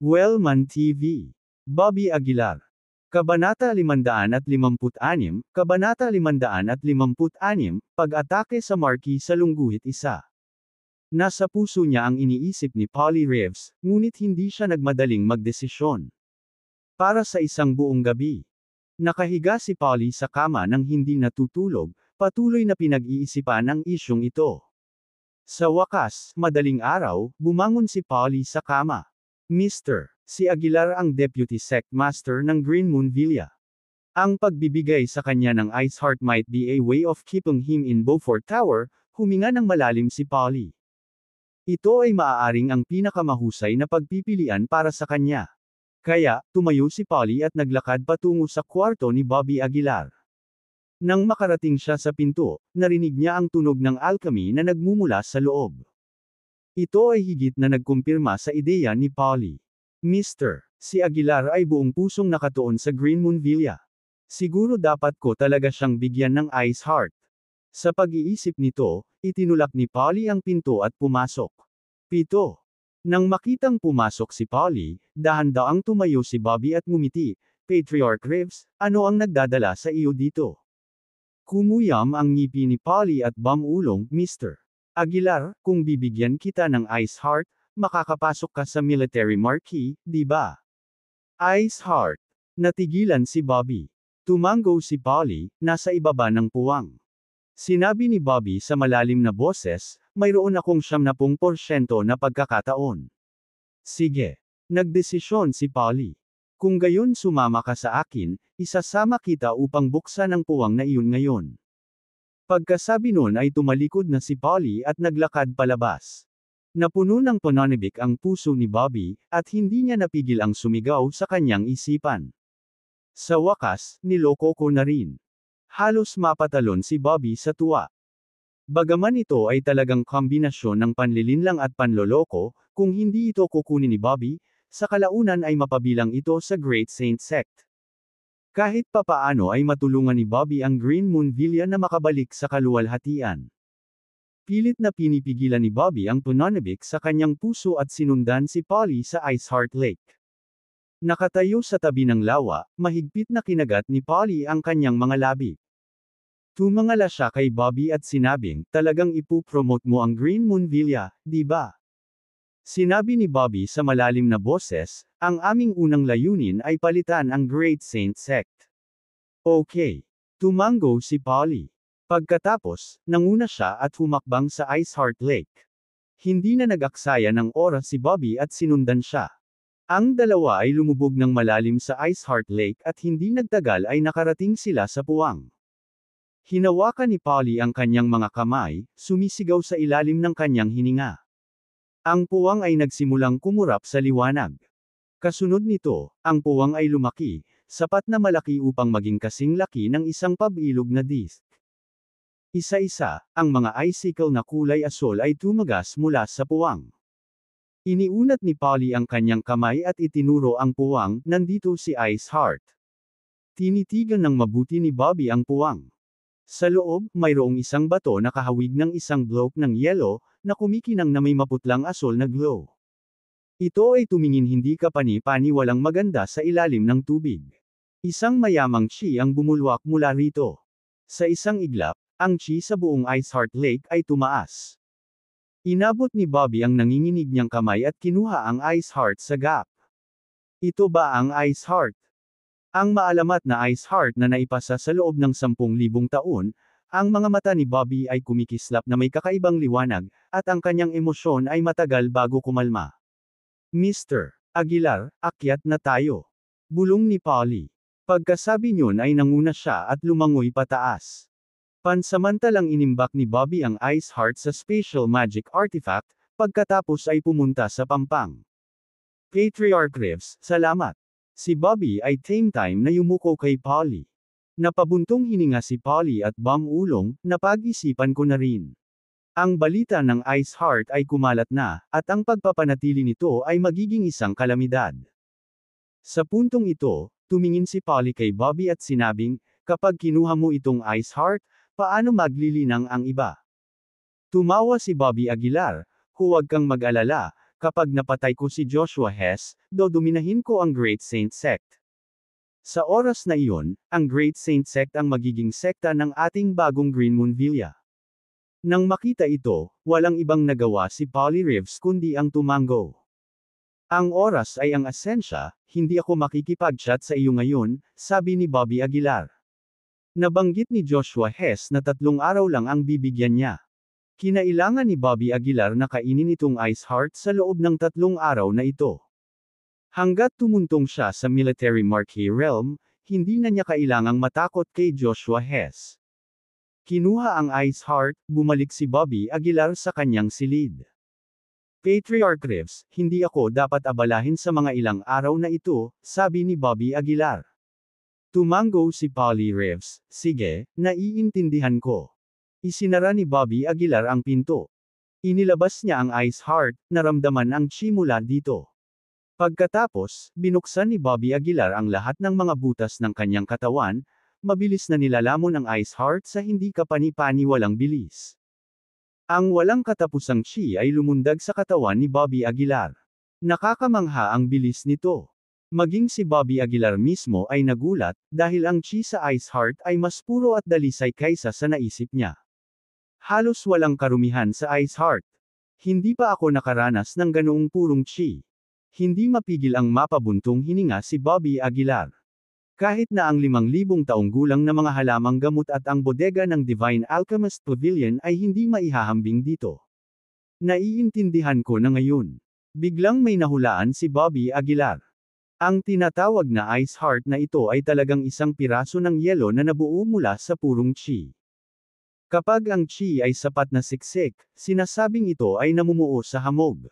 Wellman TV. Bobby Aguilar. Kabanata 556, Kabanata 556, Pag-atake sa Marquis sa Lungguhit Isa. Nasa puso niya ang iniisip ni Polly Reeves, ngunit hindi siya nagmadaling magdesisyon. Para sa isang buong gabi, nakahiga si Polly sa kama nang hindi natutulog, patuloy na pinag-iisipan ang isyong ito. Sa wakas, madaling araw, bumangon si Polly sa kama. Mr. Si Aguilar ang Deputy Sec Master ng Green Moon Villa. Ang pagbibigay sa kanya ng Ice Heart might be a way of keeping him in Beaufort Tower, huminga ng malalim si Polly. Ito ay maaaring ang pinakamahusay na pagpipilian para sa kanya. Kaya, tumayo si Polly at naglakad patungo sa kwarto ni Bobby Aguilar. Nang makarating siya sa pinto, narinig niya ang tunog ng alchemy na nagmumula sa loob. Ito ay higit na nagkumpirma sa ideya ni Polly. Mr. Si Aguilar ay buong pusong nakatuon sa Green Moon Villa. Siguro dapat ko talaga siyang bigyan ng ice heart. Sa pag-iisip nito, itinulak ni Polly ang pinto at pumasok. Pito. Nang makitang pumasok si Polly, dahan-daang tumayo si Bobby at ngumiti, Patriarch Reeves, ano ang nagdadala sa iyo dito? Kumuyam ang ngipi ni Polly at bamulong, Mr. Aguilar, kung bibigyan kita ng Ice Heart, makakapasok ka sa military marquee, di ba? Ice Heart. Natigilan si Bobby. Tumango si Polly, nasa ibaba ng puwang. Sinabi ni Bobby sa malalim na boses, mayroon akong 70% na pagkakataon. Sige. Nagdesisyon si Polly. Kung gayon sumama ka sa akin, isasama kita upang buksan ang puwang na iyon ngayon. Pagkasabi noon ay tumalikod na si Polly at naglakad palabas. Napuno ng pananibik ang puso ni Bobby, at hindi niya napigil ang sumigaw sa kanyang isipan. Sa wakas, niloko ko na rin. Halos mapatalon si Bobby sa tuwa. Bagaman ito ay talagang kombinasyon ng panlilinlang at panloloko, kung hindi ito kukunin ni Bobby, sa kalaunan ay mapabilang ito sa Great Saint Sect. Kahit papaano ay matulungan ni Bobby ang Green Moon Villa na makabalik sa kaluwalhatian. Pilit na pinipigilan ni Bobby ang Punonobic sa kanyang puso at sinundan si Polly sa Iceheart Lake. Nakatayo sa tabi ng lawa, mahigpit na kinagat ni Polly ang kanyang mga labi. Tumangala siya kay Bobby at sinabing, talagang ipupromote mo ang Green Moon Villa, di ba? Sinabi ni Bobby sa malalim na boses, ang aming unang layunin ay palitan ang Great Saint Sect. Okay. Tumango si Polly. Pagkatapos, nanguna siya at humakbang sa Iceheart Lake. Hindi na nag-aksaya ng oras si Bobby at sinundan siya. Ang dalawa ay lumubog ng malalim sa Iceheart Lake at hindi nagtagal ay nakarating sila sa puwang. Hinawakan ni Polly ang kanyang mga kamay, sumisigaw sa ilalim ng kanyang hininga. Ang puwang ay nagsimulang kumurap sa liwanag. Kasunod nito, ang puwang ay lumaki, sapat na malaki upang maging kasing laki ng isang pabilog na disk. Isa-isa, ang mga icicle na kulay asol ay tumagas mula sa puwang. Iniunat ni Polly ang kanyang kamay at itinuro ang puwang, nandito si Ice Heart. Tinitigan ng mabuti ni Bobby ang puwang. Sa loob, mayroong isang bato na kahawig ng isang bloke ng yelo, na kumikinang na may maputlang asol na glow. Ito ay tumingin hindi kapani-pani walang maganda sa ilalim ng tubig. Isang mayamang chi ang bumulwak mula rito. Sa isang iglap, ang chi sa buong Iceheart Lake ay tumaas. Inabot ni Bobby ang nanginginig niyang kamay at kinuha ang Iceheart sa gap. Ito ba ang Iceheart? Ang maalamat na Iceheart na naipasa sa loob ng 10,000 taon, ang mga mata ni Bobby ay kumikislap na may kakaibang liwanag, at ang kanyang emosyon ay matagal bago kumalma. Mr. Aguilar, akyat na tayo. Bulong ni Polly. Pagkasabi niyon ay nanguna siya at lumangoy pataas. Pansamantalang inimbak ni Bobby ang Ice Heart sa special Magic Artifact, pagkatapos ay pumunta sa pampang. Patriarch Reeves, salamat. Si Bobby ay tame time na yumuko kay Polly. Napabuntong hininga si Polly at bam ulong, napag-isipan ko na rin. Ang balita ng Ice Heart ay kumalat na, at ang pagpapanatili nito ay magiging isang kalamidad. Sa puntong ito, tumingin si Polly kay Bobby at sinabing, kapag kinuha mo itong Ice Heart, paano maglilinang ang iba? Tumawa si Bobby Aguilar, huwag kang mag-alala, kapag napatay ko si Joshua Hess, dodominahin ko ang Great Saint Sect. Sa oras na iyon, ang Great Saint Sect ang magiging sekta ng ating bagong Green Moon Villa. Nang makita ito, walang ibang nagawa si Polly Reeves kundi ang tumango. Ang oras ay ang asensya, hindi ako makikipag-chat sa iyo ngayon, sabi ni Bobby Aguilar. Nabanggit ni Joshua Hess na tatlong araw lang ang bibigyan niya. Kinailangan ni Bobby Aguilar na kainin itong ice heart sa loob ng tatlong araw na ito. Hanggat tumuntong siya sa military marquee realm, hindi na niya kailangang matakot kay Joshua Hess. Kinuha ang Ice Heart, bumalik si Bobby Aguilar sa kanyang silid. Patriarch Reeves, hindi ako dapat abalahin sa mga ilang araw na ito, sabi ni Bobby Aguilar. Tumango si Polly Reeves, sige, naiintindihan ko. Isinara ni Bobby Aguilar ang pinto. Inilabas niya ang Ice Heart, naramdaman ang chi mula dito. Pagkatapos, binuksan ni Bobby Aguilar ang lahat ng mga butas ng kanyang katawan, mabilis na nilalamon ang Ice Heart sa hindi kapani-paniwalang bilis. Ang walang katapusang chi ay lumundag sa katawan ni Bobby Aguilar. Nakakamangha ang bilis nito. Maging si Bobby Aguilar mismo ay nagulat, dahil ang chi sa Ice Heart ay mas puro at dalisay kaysa sa naisip niya. Halos walang karumihan sa Ice Heart. Hindi pa ako nakaranas ng ganoong purong chi. Hindi mapigil ang mapabuntong hininga si Bobby Aguilar. Kahit na ang 5,000 taong gulang na mga halamang gamot at ang bodega ng Divine Alchemist Pavilion ay hindi maihahambing dito. Naiintindihan ko na ngayon. Biglang may nahulaan si Bobby Aguilar. Ang tinatawag na ice heart na ito ay talagang isang piraso ng yelo na nabuo mula sa purong chi. Kapag ang chi ay sapat na siksik, sinasabing ito ay namumuo sa hamog.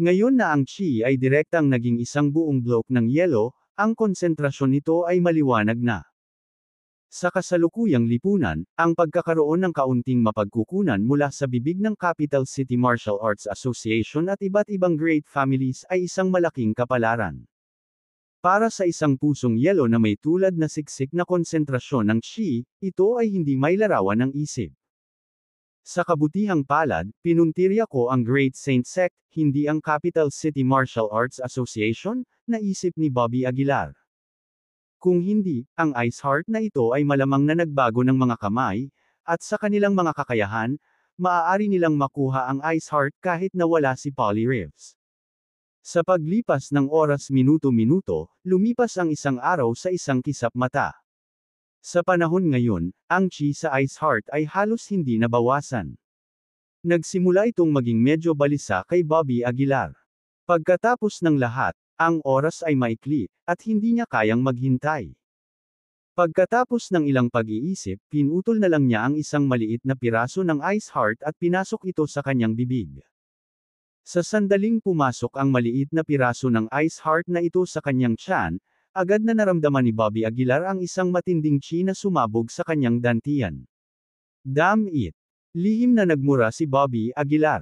Ngayon na ang chi ay direktang naging isang buong block ng yelo, ang konsentrasyon nito ay maliwanag na. Sa kasalukuyang lipunan, ang pagkakaroon ng kaunting mapagkukunan mula sa bibig ng Capital City Martial Arts Association at iba't ibang great families ay isang malaking kapalaran. Para sa isang pusong yelo na may tulad na siksik na konsentrasyon ng chi, ito ay hindi may larawan ng isip. Sa kabutihang palad, pinuntirya ko ang Great Saint Sect, hindi ang Capital City Martial Arts Association, naisip ni Bobby Aguilar. Kung hindi, ang Ice Heart na ito ay malamang na nagbago ng mga kamay, at sa kanilang mga kakayahan, maaari nilang makuha ang Ice Heart kahit na wala si Polly Reeves. Sa paglipas ng oras minuto-minuto, lumipas ang isang araw sa isang kisap mata. Sa panahon ngayon, ang chi sa ice heart ay halos hindi nabawasan. Nagsimula itong maging medyo balisa kay Bobby Aguilar. Pagkatapos ng lahat, ang oras ay maikli, at hindi niya kayang maghintay. Pagkatapos ng ilang pag-iisip, pinutol na lang niya ang isang maliit na piraso ng ice heart at pinasok ito sa kanyang bibig. Sa sandaling pumasok ang maliit na piraso ng ice heart na ito sa kanyang tiyan, Agad na naramdaman ni Bobby Aguilar ang isang matinding chi na sumabog sa kanyang dantian. Damn it! Lihim na nagmura si Bobby Aguilar.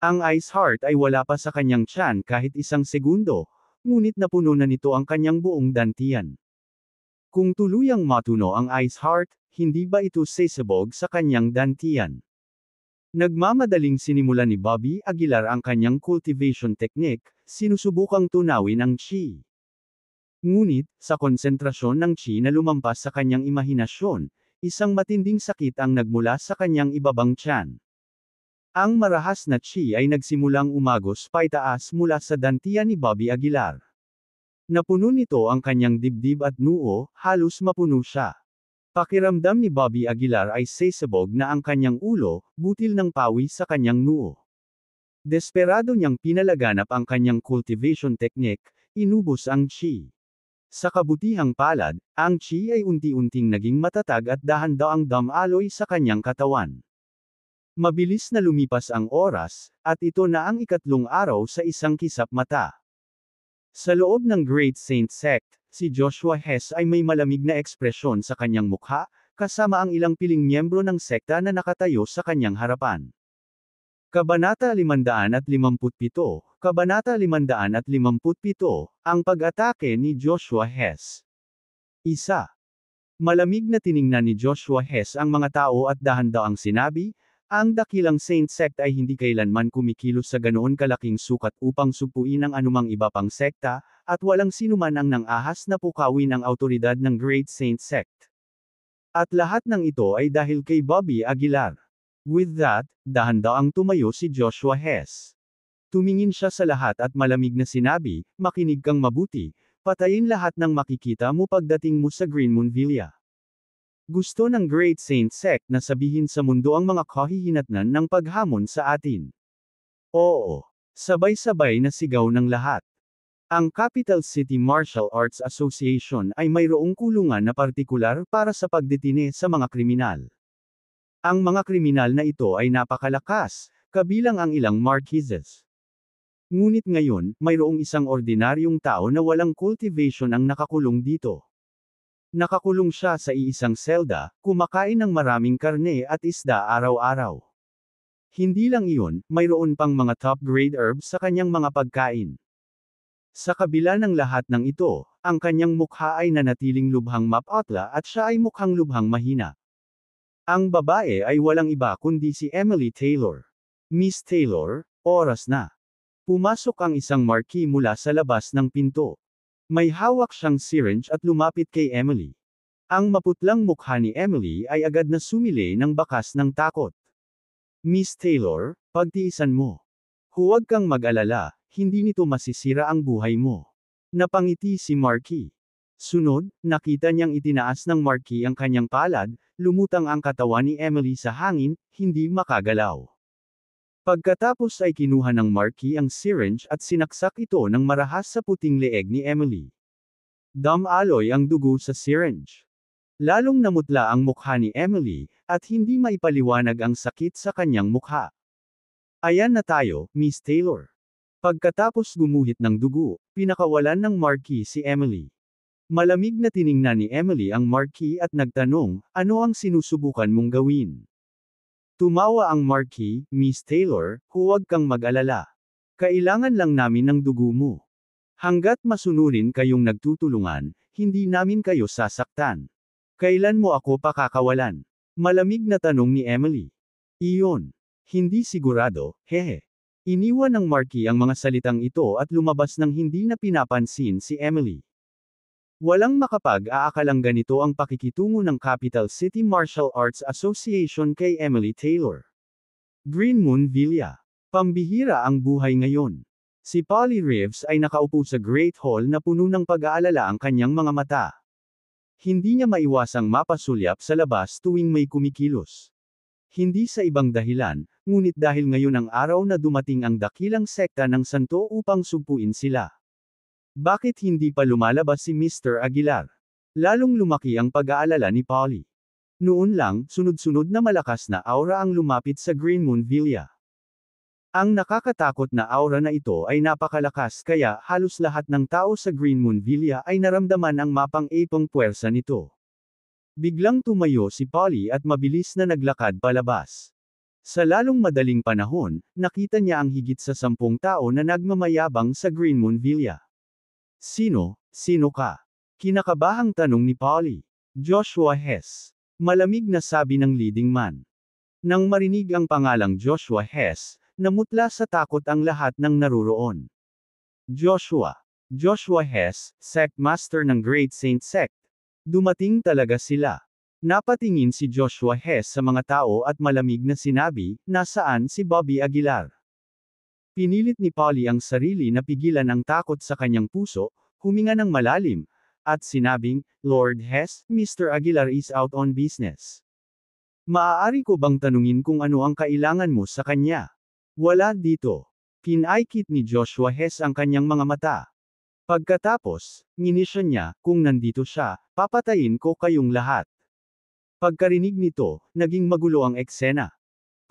Ang ice heart ay wala pa sa kanyang tiyan kahit isang segundo, ngunit napuno na nito ang kanyang buong dantian. Kung tuluyang matuno ang ice heart, hindi ba ito sesabog sa kanyang dantian? Nagmamadaling sinimula ni Bobby Aguilar ang kanyang cultivation technique, sinusubukang tunawin ang chi. Ngunit, sa konsentrasyon ng chi na lumampas sa kanyang imahinasyon, isang matinding sakit ang nagmula sa kanyang ibabang tiyan. Ang marahas na chi ay nagsimulang umagos paitaas mula sa dantian ni Bobby Aguilar. Napuno nito ang kanyang dibdib at nuo, halos mapuno siya. Pakiramdam ni Bobby Aguilar ay sesabog na ang kanyang ulo, butil ng pawi sa kanyang nuo. Desperado niyang pinalaganap ang kanyang cultivation technique, inubos ang chi. Sa kabutihang palad, ang chi ay unti-unting naging matatag at dahan-daang damaloy sa kanyang katawan. Mabilis na lumipas ang oras, at ito na ang ikatlong araw sa isang kisap mata. Sa loob ng Great Saint Sect, si Joshua Hess ay may malamig na ekspresyon sa kanyang mukha, kasama ang ilang piling miyembro ng sekta na nakatayo sa kanyang harapan. Kabanata 557, Kabanata 557, Ang pag-atake ni Joshua Hess. Isa. Malamig na tiningnan ni Joshua Hess ang mga tao at dahan daw ang sinabi, ang dakilang Saint Sect ay hindi kailanman kumikilos sa ganoon kalaking sukat upang supuin ang anumang iba pang sekta, at walang sinuman ang nang ahas na pukawin ang autoridad ng Great Saint Sect. At lahat ng ito ay dahil kay Bobby Aguilar. With that, dahan-daang tumayo si Joshua Hess. Tumingin siya sa lahat at malamig na sinabi, makinig kang mabuti, patayin lahat ng makikita mo pagdating mo sa Greenmoon Villa. Gusto ng Great Saint Sect na sabihin sa mundo ang mga kahihinatnan ng paghamon sa atin. Oo. Sabay-sabay na sigaw ng lahat. Ang Capital City Martial Arts Association ay mayroong kulungan na partikular para sa pagdetine sa mga kriminal. Ang mga kriminal na ito ay napakalakas, kabilang ang ilang marquises. Ngunit ngayon, mayroong isang ordinaryong tao na walang cultivation ang nakakulong dito. Nakakulong siya sa iisang selda, kumakain ng maraming karne at isda araw-araw. Hindi lang iyon, mayroon pang mga top-grade herbs sa kanyang mga pagkain. Sa kabila ng lahat ng ito, ang kanyang mukha ay nanatiling lubhang mapatla at siya ay mukhang lubhang mahina. Ang babae ay walang iba kundi si Emily Taylor. Miss Taylor, oras na. Pumasok ang isang marquee mula sa labas ng pinto. May hawak siyang syringe at lumapit kay Emily. Ang maputlang mukha ni Emily ay agad na sumili ng bakas ng takot. Miss Taylor, pagtiisan mo. Huwag kang mag-alala, hindi nito masisira ang buhay mo. Napangiti si Marquis. Sunod, nakita niyang itinaas ng Marquis ang kanyang palad, lumutang ang katawan ni Emily sa hangin, hindi makagalaw. Pagkatapos ay kinuha ng Marquis ang syringe at sinaksak ito ng marahas sa puting leeg ni Emily. aloy ang dugo sa syringe. Lalong namutla ang mukha ni Emily, at hindi maipaliwanag ang sakit sa kanyang mukha. Ayan na tayo, Miss Taylor. Pagkatapos gumuhit ng dugo, pinakawalan ng Marquis si Emily. Malamig na tiningnan ni Emily ang Marquis at nagtanong, ano ang sinusubukan mong gawin? Tumawa ang Marquis, Miss Taylor, huwag kang mag-alala. Kailangan lang namin ng dugo mo. Hanggat masunurin kayong nagtutulungan, hindi namin kayo sasaktan. Kailan mo ako pakakawalan? Malamig na tanong ni Emily. Iyon. Hindi sigurado, hehe. Iniwan ng Marquis ang mga salitang ito at lumabas ng hindi na pinapansin si Emily. Walang makapag-aakalang ganito ang pakikitungo ng Capital City Martial Arts Association kay Emily Taylor. Green Moon Villa. Pambihira ang buhay ngayon. Si Polly Reeves ay nakaupo sa Great Hall na puno ng pag-aalala ang kanyang mga mata. Hindi niya maiwasang mapasulyap sa labas tuwing may kumikilos. Hindi sa ibang dahilan, ngunit dahil ngayon ang araw na dumating ang dakilang sekta ng santo upang sugpuin sila. Bakit hindi pa lumalabas si Mr. Aguilar? Lalong lumaki ang pag-aalala ni Polly. Noon lang, sunod-sunod na malakas na aura ang lumapit sa Green Moon Villa. Ang nakakatakot na aura na ito ay napakalakas kaya halos lahat ng tao sa Green Moon Villa ay naramdaman ang mapang-apong puwersa nito. Biglang tumayo si Polly at mabilis na naglakad palabas. Sa lalong madaling panahon, nakita niya ang higit sa sampung tao na nagmamayabang sa Green Moon Villa. Sino, sino ka? Kinakabahang tanong ni Polly. Joshua Hess. Malamig na sabi ng leading man. Nang marinig ang pangalang Joshua Hess, namutla sa takot ang lahat ng naruroon. Joshua. Joshua Hess, sect master ng Great Saint Sect. Dumating talaga sila. Napatingin si Joshua Hess sa mga tao at malamig na sinabi, nasaan si Bobby Aguilar? Pinilit ni Polly ang sarili na pigilan ang takot sa kanyang puso, huminga ng malalim, at sinabing, Lord Hess, Mr. Aguilar is out on business. Maaari ko bang tanungin kung ano ang kailangan mo sa kanya? Wala dito. Kinaikit ni Joshua Hess ang kanyang mga mata. Pagkatapos, nginisya niya, kung nandito siya, papatayin ko kayong lahat. Pagkarinig nito, naging magulo ang eksena.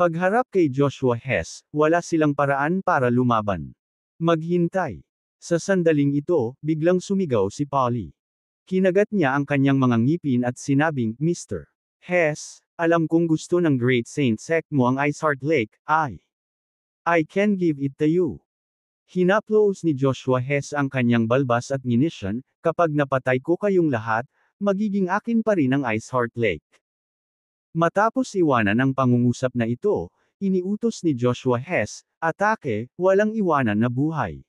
Pagharap kay Joshua Hess, wala silang paraan para lumaban. Maghintay. Sa sandaling ito, biglang sumigaw si Polly. Kinagat niya ang kanyang mga ngipin at sinabing, Mr. Hess, alam kong gusto ng Great Saint Sect mo ang Ice Heart Lake, I. I can give it to you. Hinaplos ni Joshua Hess ang kanyang balbas at ninisyon, kapag napatay ko kayong lahat, magiging akin pa rin ang Ice Heart Lake. Matapos iwanan ang pangungusap na ito, iniutos ni Joshua Hess, atake, walang iwanan na buhay.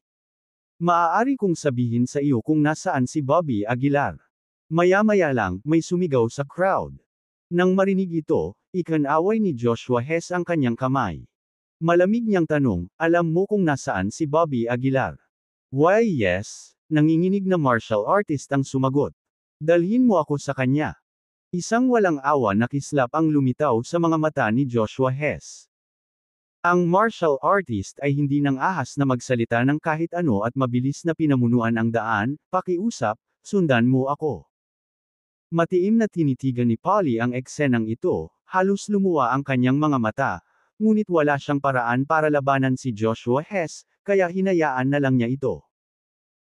Maaari kong sabihin sa iyo kung nasaan si Bobby Aguilar. Maya-maya lang, may sumigaw sa crowd. Nang marinig ito, ikanaway ni Joshua Hess ang kanyang kamay. Malamig niyang tanong, alam mo kung nasaan si Bobby Aguilar? Why yes, nanginginig na martial artist ang sumagot. Dalhin mo ako sa kanya. Isang walang awa na kislap ang lumitaw sa mga mata ni Joshua Hess. Ang martial artist ay hindi nang ahas na magsalita ng kahit ano at mabilis na pinamunuan ang daan, pakiusap, sundan mo ako. Matiim na tinitigan ni Polly ang eksenang ito, halos lumuwa ang kanyang mga mata, ngunit wala siyang paraan para labanan si Joshua Hess, kaya hinayaan na lang niya ito.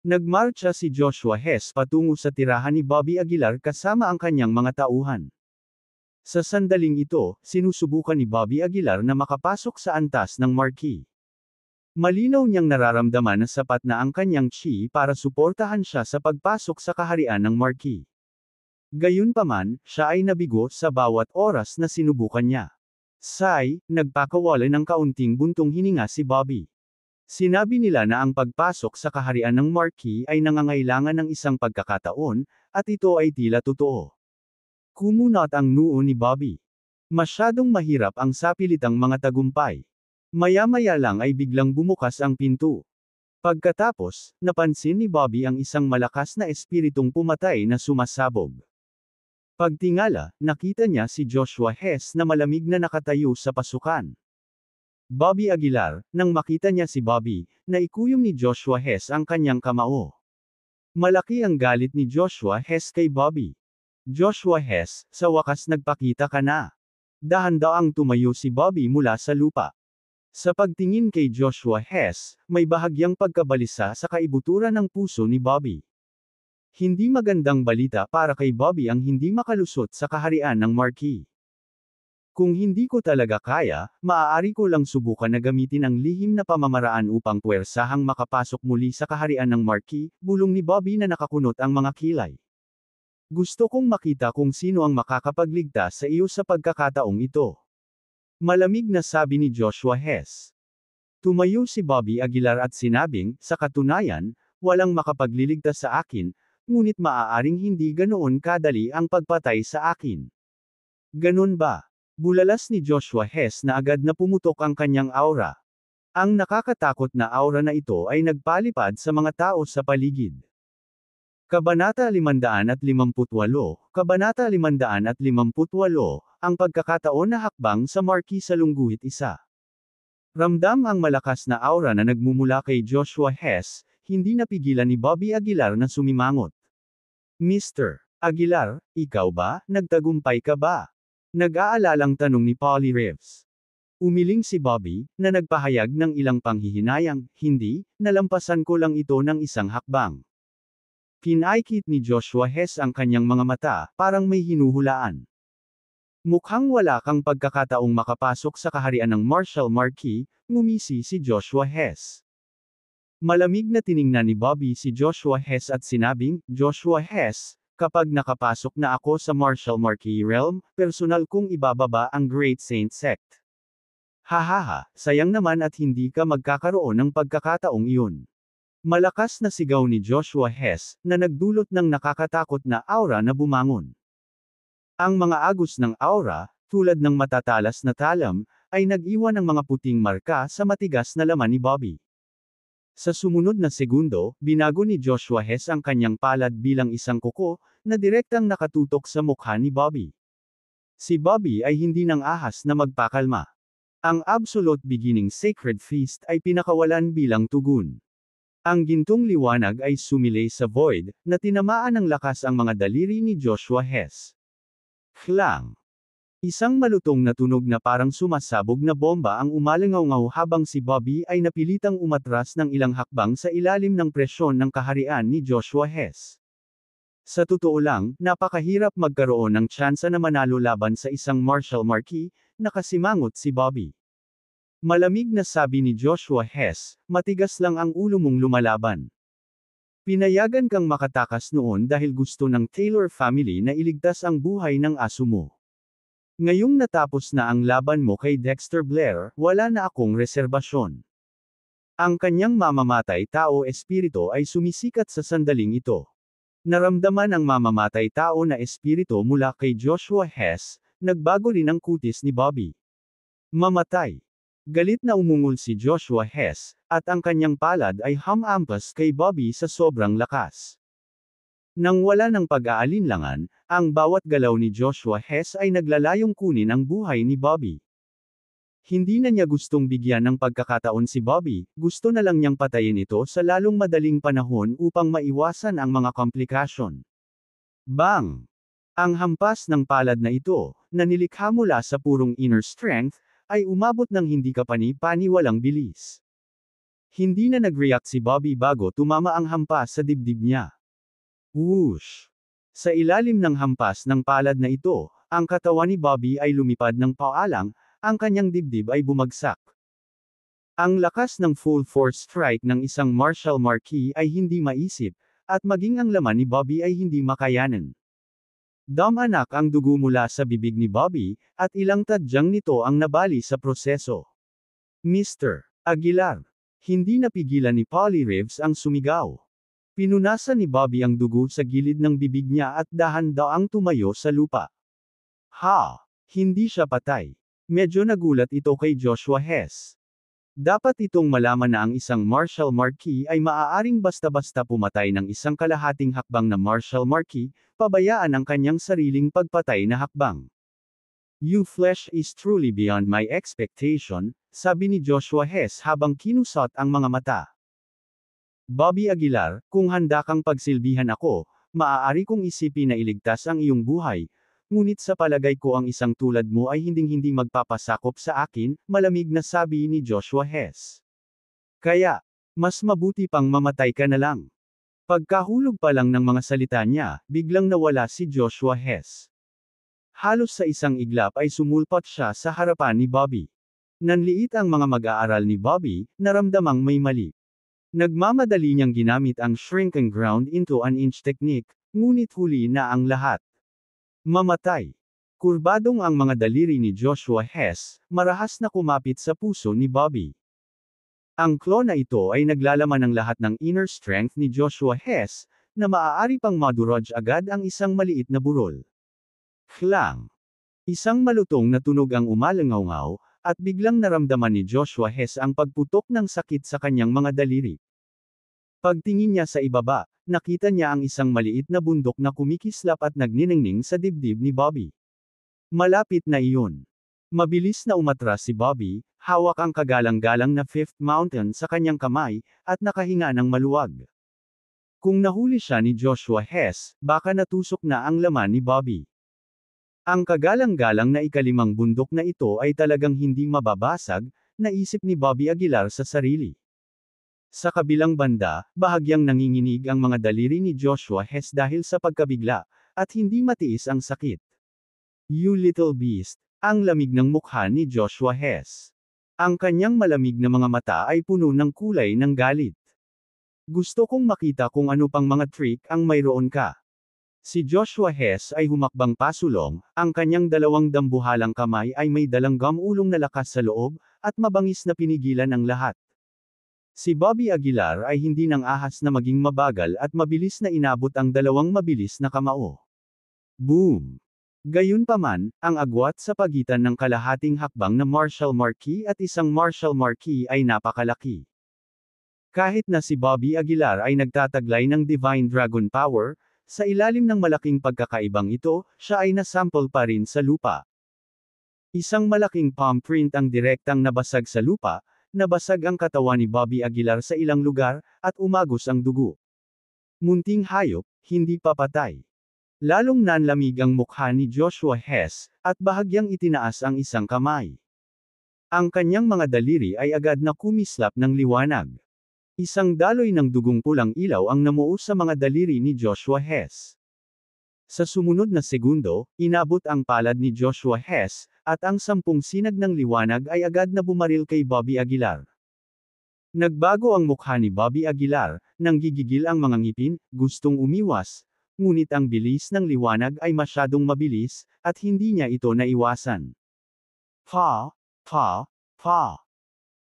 Nagmarcha si Joshua Hess patungo sa tirahan ni Bobby Aguilar kasama ang kanyang mga tauhan. Sa sandaling ito, sinusubukan ni Bobby Aguilar na makapasok sa antas ng marquee. Malinaw niyang nararamdaman na sapat na ang kanyang chi para suportahan siya sa pagpasok sa kaharian ng marquee. Gayunpaman, siya ay nabigo sa bawat oras na sinubukan niya. Sai, nagpakawalan ng kaunting buntong hininga si Bobby. Sinabi nila na ang pagpasok sa kaharian ng Marquis ay nangangailangan ng isang pagkakataon, at ito ay tila totoo. Kumunot ang noo ni Bobby. Masyadong mahirap ang sapilitang mga tagumpay. Maya-maya lang ay biglang bumukas ang pinto. Pagkatapos, napansin ni Bobby ang isang malakas na espiritong pumatay na sumasabog. Pagtingala, nakita niya si Joshua Hess na malamig na nakatayo sa pasukan. Bobby Aguilar, nang makita niya si Bobby, na ikuyom ni Joshua Hess ang kanyang kamao. Malaki ang galit ni Joshua Hess kay Bobby. Joshua Hess, sa wakas nagpakita ka na. dahan daw ang tumayo si Bobby mula sa lupa. Sa pagtingin kay Joshua Hess, may bahagyang pagkabalisa sa kaibuturan ng puso ni Bobby. Hindi magandang balita para kay Bobby ang hindi makalusot sa kaharian ng Marquis. Kung hindi ko talaga kaya, maaari ko lang subukan na gamitin ang lihim na pamamaraan upang puwersahang makapasok muli sa kaharian ng Marquis, bulong ni Bobby na nakakunot ang mga kilay. Gusto kong makita kung sino ang makakapagligtas sa iyo sa pagkakataong ito. Malamig na sabi ni Joshua Hess. Tumayo si Bobby Aguilar at sinabing, sa katunayan, walang makapagliligtas sa akin, ngunit maaaring hindi ganoon kadali ang pagpatay sa akin. Ganun ba? Bulalas ni Joshua Hess na agad na pumutok ang kanyang aura. Ang nakakatakot na aura na ito ay nagpalipad sa mga tao sa paligid. Kabanata 558, Kabanata 558, ang pagkakataon na hakbang sa Marquis sa Lungguhit isa. Ramdam ang malakas na aura na nagmumula kay Joshua Hess, hindi napigilan ni Bobby Aguilar na sumimangot. Mr. Aguilar, ikaw ba, nagtagumpay ka ba? Nag-aalalang tanong ni Polly Reeves. Umiling si Bobby, na nagpahayag ng ilang panghihinayang, hindi, nalampasan ko lang ito ng isang hakbang. Kinaikit ni Joshua Hess ang kanyang mga mata, parang may hinuhulaan. Mukhang wala kang pagkakataong makapasok sa kaharian ng Marshall Marquis, ngumisi si Joshua Hess. Malamig na tiningnan ni Bobby si Joshua Hess at sinabing, Joshua Hess, Kapag nakapasok na ako sa martial Marquis realm, personal kong ibababa ang Great Saint Sect. Hahaha, sayang naman at hindi ka magkakaroon ng pagkakataong iyon. Malakas na sigaw ni Joshua Hess, na nagdulot ng nakakatakot na aura na bumangon. Ang mga agos ng aura, tulad ng matatalas na talam, ay nag-iwan ng mga puting marka sa matigas na laman ni Bobby. Sa sumunod na segundo, binago ni Joshua Hess ang kanyang palad bilang isang kuko, na direktang nakatutok sa mukha ni Bobby. Si Bobby ay hindi nang ahas na magpakalma. Ang Absolute Beginning Sacred Feast ay pinakawalan bilang tugon. Ang gintong liwanag ay sumilay sa void, na tinamaan ng lakas ang mga daliri ni Joshua Hess. Klang! Isang malutong na tunog na parang sumasabog na bomba ang umalangaw-ngaw habang si Bobby ay napilitang umatras ng ilang hakbang sa ilalim ng presyon ng kaharian ni Joshua Hess. Sa totoo lang, napakahirap magkaroon ng tsansa na manalo laban sa isang Marshall Marquis, nakasimangot si Bobby. Malamig na sabi ni Joshua Hess, matigas lang ang ulo mong lumalaban. Pinayagan kang makatakas noon dahil gusto ng Taylor family na iligtas ang buhay ng aso mo. Ngayong natapos na ang laban mo kay Dexter Blair, wala na akong reserbasyon. Ang kanyang mamamatay tao espirito ay sumisikat sa sandaling ito. Naramdaman ang mamamatay tao na espiritu mula kay Joshua Hess, nagbago rin ang kutis ni Bobby. Mamatay. Galit na umungol si Joshua Hess, at ang kanyang palad ay hamampas kay Bobby sa sobrang lakas. Nang wala ng pag-aalinlangan, ang bawat galaw ni Joshua Hess ay naglalayong kunin ang buhay ni Bobby. Hindi na niya gustong bigyan ng pagkakataon si Bobby, gusto na lang niyang patayin ito sa lalong madaling panahon upang maiwasan ang mga komplikasyon. Bang! Ang hampas ng palad na ito, na nilikha mula sa purong inner strength, ay umabot ng hindi kapani-paniwalang bilis. Hindi na nag-react si Bobby bago tumama ang hampas sa dibdib niya. Whoosh! Sa ilalim ng hampas ng palad na ito, ang katawan ni Bobby ay lumipad ng paalang, ang kanyang dibdib ay bumagsak. Ang lakas ng full force strike ng isang martial marquee ay hindi maisip, at maging ang laman ni Bobby ay hindi makayanan. Damanak ang dugo mula sa bibig ni Bobby, at ilang tadyang nito ang nabali sa proseso. Mr. Aguilar. Hindi napigilan ni Polly Reeves ang sumigaw. Pinunasan ni Bobby ang dugo sa gilid ng bibig niya at dahan daw ang tumayo sa lupa. Ha! Hindi siya patay. Medyo nagulat ito kay Joshua Hess. Dapat itong malaman na ang isang martial marquee ay maaaring basta-basta pumatay ng isang kalahating hakbang na martial marquee, pabayaan ang kanyang sariling pagpatay na hakbang. You flesh is truly beyond my expectation, sabi ni Joshua Hess habang kinusot ang mga mata. Bobby Aguilar, kung handa kang pagsilbihan ako, maaari kong isipin na iligtas ang iyong buhay, Ngunit sa palagay ko ang isang tulad mo ay hinding-hindi magpapasakop sa akin, malamig na sabi ni Joshua Hess. Kaya, mas mabuti pang mamatay ka na lang. Pagkahulog pa lang ng mga salita niya, biglang nawala si Joshua Hess. Halos sa isang iglap ay sumulpot siya sa harapan ni Bobby. Nanliit ang mga mag-aaral ni Bobby, naramdamang may mali. Nagmamadali niyang ginamit ang shrinking ground into an inch technique, ngunit huli na ang lahat. Mamatay. Kurbadong ang mga daliri ni Joshua Hess, marahas na kumapit sa puso ni Bobby. Ang claw na ito ay naglalaman ng lahat ng inner strength ni Joshua Hess, na maaari pang madurog agad ang isang maliit na burol. Klang. Isang malutong na tunog ang umalangaw ngaw at biglang naramdaman ni Joshua Hess ang pagputok ng sakit sa kanyang mga daliri. Pagtingin niya sa ibaba, nakita niya ang isang maliit na bundok na kumikislap at nagniningning sa dibdib ni Bobby. Malapit na iyon. Mabilis na umatras si Bobby, hawak ang kagalang-galang na Fifth Mountain sa kanyang kamay, at nakahinga ng maluwag. Kung nahuli siya ni Joshua Hess, baka natusok na ang laman ni Bobby. Ang kagalang-galang na ikalimang bundok na ito ay talagang hindi mababasag, naisip ni Bobby Aguilar sa sarili. Sa kabilang banda, bahagyang nanginginig ang mga daliri ni Joshua Hess dahil sa pagkabigla, at hindi matiis ang sakit. You little beast, ang lamig ng mukha ni Joshua Hess. Ang kanyang malamig na mga mata ay puno ng kulay ng galit. Gusto kong makita kung ano pang mga trick ang mayroon ka. Si Joshua Hess ay humakbang pasulong, ang kanyang dalawang dambuhalang kamay ay may dalanggam ulong na lakas sa loob, at mabangis na pinigilan ang lahat. Si Bobby Aguilar ay hindi nang ahas na maging mabagal at mabilis na inabot ang dalawang mabilis na kamao. Boom! Gayunpaman, ang agwat sa pagitan ng kalahating hakbang na Marshall Marquis at isang Marshall Marquis ay napakalaki. Kahit na si Bobby Aguilar ay nagtataglay ng Divine Dragon Power, sa ilalim ng malaking pagkakaibang ito, siya ay nasample pa rin sa lupa. Isang malaking palm print ang direktang nabasag sa lupa, nabasag ang katawan ni Bobby Aguilar sa ilang lugar, at umagos ang dugo. Munting hayop, hindi papatay. Lalong nanlamig ang mukha ni Joshua Hess, at bahagyang itinaas ang isang kamay. Ang kanyang mga daliri ay agad na kumislap ng liwanag. Isang daloy ng dugong pulang ilaw ang namuo sa mga daliri ni Joshua Hess. Sa sumunod na segundo, inabot ang palad ni Joshua Hess, at ang sampung sinag ng liwanag ay agad na bumaril kay Bobby Aguilar. Nagbago ang mukha ni Bobby Aguilar, nang gigigil ang mga ngipin, gustong umiwas, ngunit ang bilis ng liwanag ay masyadong mabilis, at hindi niya ito naiwasan. Pa, pa, pa.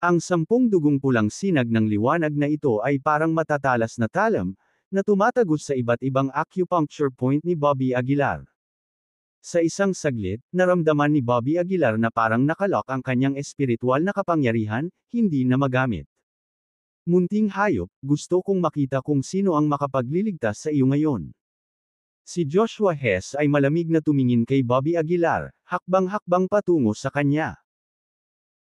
Ang sampung dugong pulang sinag ng liwanag na ito ay parang matatalas na talam, na tumatagos sa iba't ibang acupuncture point ni Bobby Aguilar. Sa isang saglit, naramdaman ni Bobby Aguilar na parang nakalock ang kanyang espiritual na kapangyarihan, hindi na magamit. Munting hayop, gusto kong makita kung sino ang makapagliligtas sa iyo ngayon. Si Joshua Hess ay malamig na tumingin kay Bobby Aguilar, hakbang-hakbang patungo sa kanya.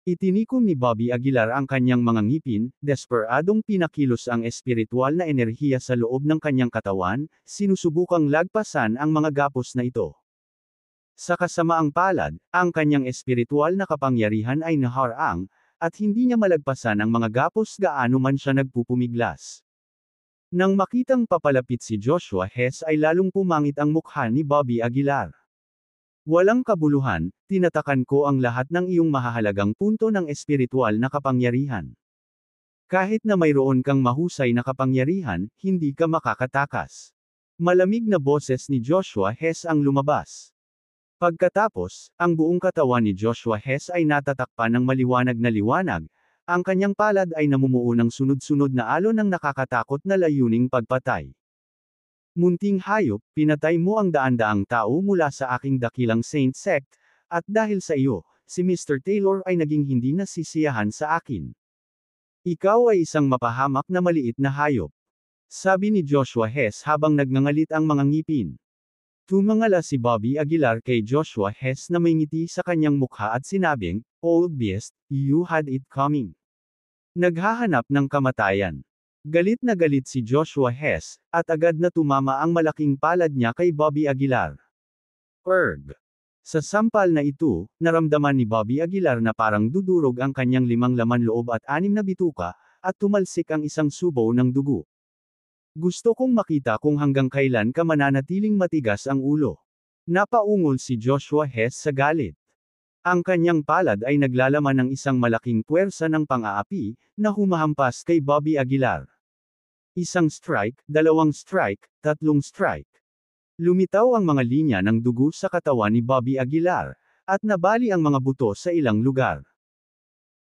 Itinikom ni Bobby Aguilar ang kanyang mga ngipin, desperadong pinakilos ang espiritual na enerhiya sa loob ng kanyang katawan, sinusubukang lagpasan ang mga gapos na ito. Sa kasamaang palad, ang kanyang espiritual na kapangyarihan ay naharang, at hindi niya malagpasan ang mga gapos gaano man siya nagpupumiglas. Nang makitang papalapit si Joshua Hess ay lalong pumangit ang mukha ni Bobby Aguilar. Walang kabuluhan, tinatakan ko ang lahat ng iyong mahahalagang punto ng espiritual na kapangyarihan. Kahit na mayroon kang mahusay na kapangyarihan, hindi ka makakatakas. Malamig na boses ni Joshua Hess ang lumabas. Pagkatapos, ang buong katawan ni Joshua Hess ay natatakpan ng maliwanag na liwanag, ang kanyang palad ay namumuo ng sunod-sunod na alo ng nakakatakot na layuning pagpatay. Munting hayop, pinatay mo ang daan-daang tao mula sa aking dakilang saint sect, at dahil sa iyo, si Mr. Taylor ay naging hindi nasisiyahan sa akin. Ikaw ay isang mapahamak na maliit na hayop. Sabi ni Joshua Hess habang nagngangalit ang mga ngipin. Tumangala si Bobby Aguilar kay Joshua Hess na may ngiti sa kanyang mukha at sinabing, Old beast, you had it coming. Naghahanap ng kamatayan. Galit na galit si Joshua Hess, at agad na tumama ang malaking palad niya kay Bobby Aguilar. Erg. Sa sampal na ito, naramdaman ni Bobby Aguilar na parang dudurog ang kanyang limang laman loob at anim na bituka, at tumalsik ang isang subo ng dugo. Gusto kong makita kung hanggang kailan ka mananatiling matigas ang ulo. Napaungol si Joshua Hess sa galit. Ang kanyang palad ay naglalaman ng isang malaking puwersa ng pang-aapi, na humahampas kay Bobby Aguilar. Isang strike, dalawang strike, tatlong strike. Lumitaw ang mga linya ng dugo sa katawan ni Bobby Aguilar, at nabali ang mga buto sa ilang lugar.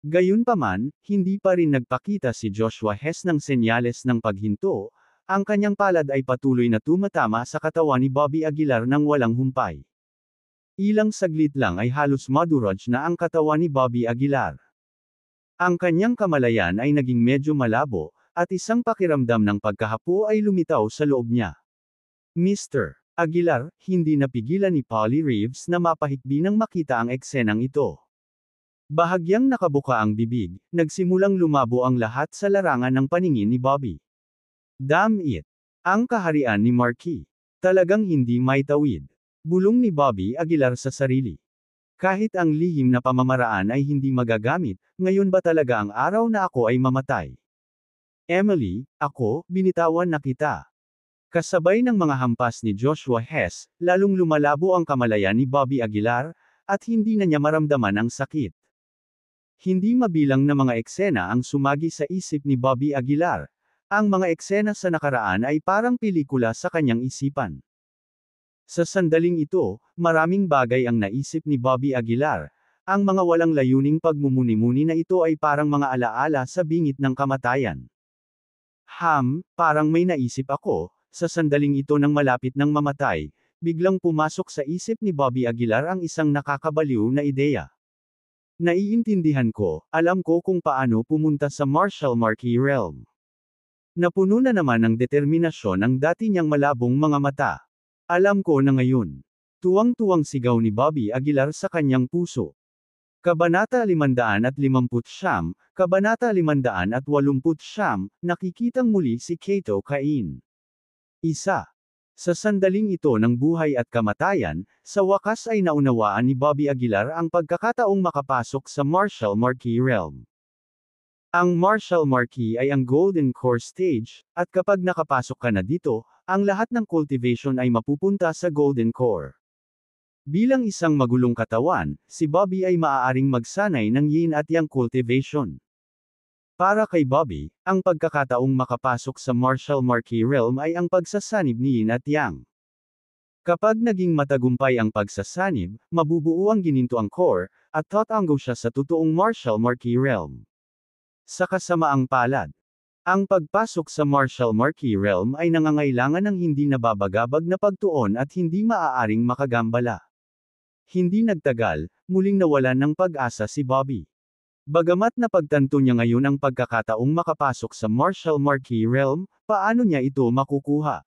Gayunpaman, hindi pa rin nagpakita si Joshua Hess ng senyales ng paghinto, ang kanyang palad ay patuloy na tumatama sa katawan ni Bobby Aguilar nang walang humpay. Ilang saglit lang ay halos madurog na ang katawan ni Bobby Aguilar. Ang kanyang kamalayan ay naging medyo malabo, at isang pakiramdam ng pagkahapo ay lumitaw sa loob niya. Mr. Aguilar, hindi napigilan ni Polly Reeves na mapahikbi nang makita ang eksenang ito. Bahagyang nakabuka ang bibig, nagsimulang lumabo ang lahat sa larangan ng paningin ni Bobby. Damn it! Ang kaharian ni Marquis. Talagang hindi may tawid. Bulong ni Bobby Aguilar sa sarili. Kahit ang lihim na pamamaraan ay hindi magagamit, ngayon ba talaga ang araw na ako ay mamatay? Emily, ako, binitawan na kita. Kasabay ng mga hampas ni Joshua Hess, lalong lumalabo ang kamalayan ni Bobby Aguilar, at hindi na niya maramdaman ang sakit. Hindi mabilang na mga eksena ang sumagi sa isip ni Bobby Aguilar, ang mga eksena sa nakaraan ay parang pelikula sa kanyang isipan. Sa sandaling ito, maraming bagay ang naisip ni Bobby Aguilar. Ang mga walang layuning pagmumuni-muni na ito ay parang mga alaala sa bingit ng kamatayan. Ham, parang may naisip ako, sa sandaling ito nang malapit ng mamatay, biglang pumasok sa isip ni Bobby Aguilar ang isang nakakabaliw na ideya. Naiintindihan ko, alam ko kung paano pumunta sa martial marquee realm. Napuno na naman ng determinasyon ang dati niyang malabong mga mata. Alam ko na ngayon. Tuwang-tuwang sigaw ni Bobby Aguilar sa kanyang puso. Kabanata 550, Kabanata 580, nakikitang muli si Kato Cain. Isa. Sa sandaling ito ng buhay at kamatayan, sa wakas ay naunawaan ni Bobby Aguilar ang pagkakataong makapasok sa martial marquee realm. Ang Martial Marquis ay ang Golden Core Stage, at kapag nakapasok ka na dito, ang lahat ng cultivation ay mapupunta sa Golden Core. Bilang isang magulong katawan, si Bobby ay maaaring magsanay ng yin at yang cultivation. Para kay Bobby, ang pagkakataong makapasok sa Martial Marquis Realm ay ang pagsasanib ni yin at yang. Kapag naging matagumpay ang pagsasanib, mabubuo ang gininto core, at totanggo siya sa totoong Martial Marquis Realm. Sa kasamaang palad, ang pagpasok sa martial Marquis realm ay nangangailangan ng hindi nababagabag na pagtuon at hindi maaaring makagambala. Hindi nagtagal, muling nawalan ng pag-asa si Bobby. Bagamat napagtanto niya ngayon ang pagkakataong makapasok sa martial Marquis realm, paano niya ito makukuha?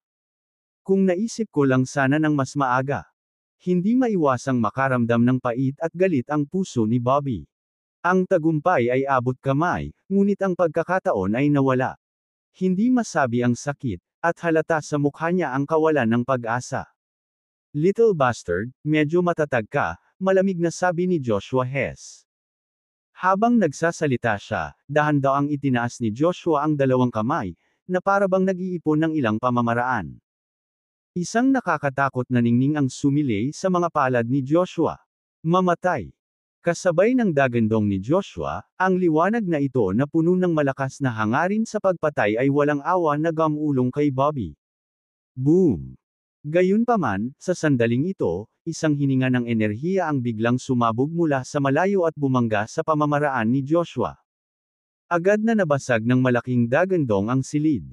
Kung naisip ko lang sana ng mas maaga. Hindi maiwasang makaramdam ng pait at galit ang puso ni Bobby. Ang tagumpay ay abot kamay, ngunit ang pagkakataon ay nawala. Hindi masabi ang sakit, at halata sa mukha niya ang kawalan ng pag-asa. Little bastard, medyo matatag ka, malamig na sabi ni Joshua Hess. Habang nagsasalita siya, dahan ang itinaas ni Joshua ang dalawang kamay, na parabang nag-iipon ng ilang pamamaraan. Isang nakakatakot na ningning ang sumilay sa mga palad ni Joshua. Mamatay. Kasabay ng dagandong ni Joshua, ang liwanag na ito na puno ng malakas na hangarin sa pagpatay ay walang awa na gamulong kay Bobby. Boom! Gayunpaman, sa sandaling ito, isang hininga ng enerhiya ang biglang sumabog mula sa malayo at bumangga sa pamamaraan ni Joshua. Agad na nabasag ng malaking dagandong ang silid.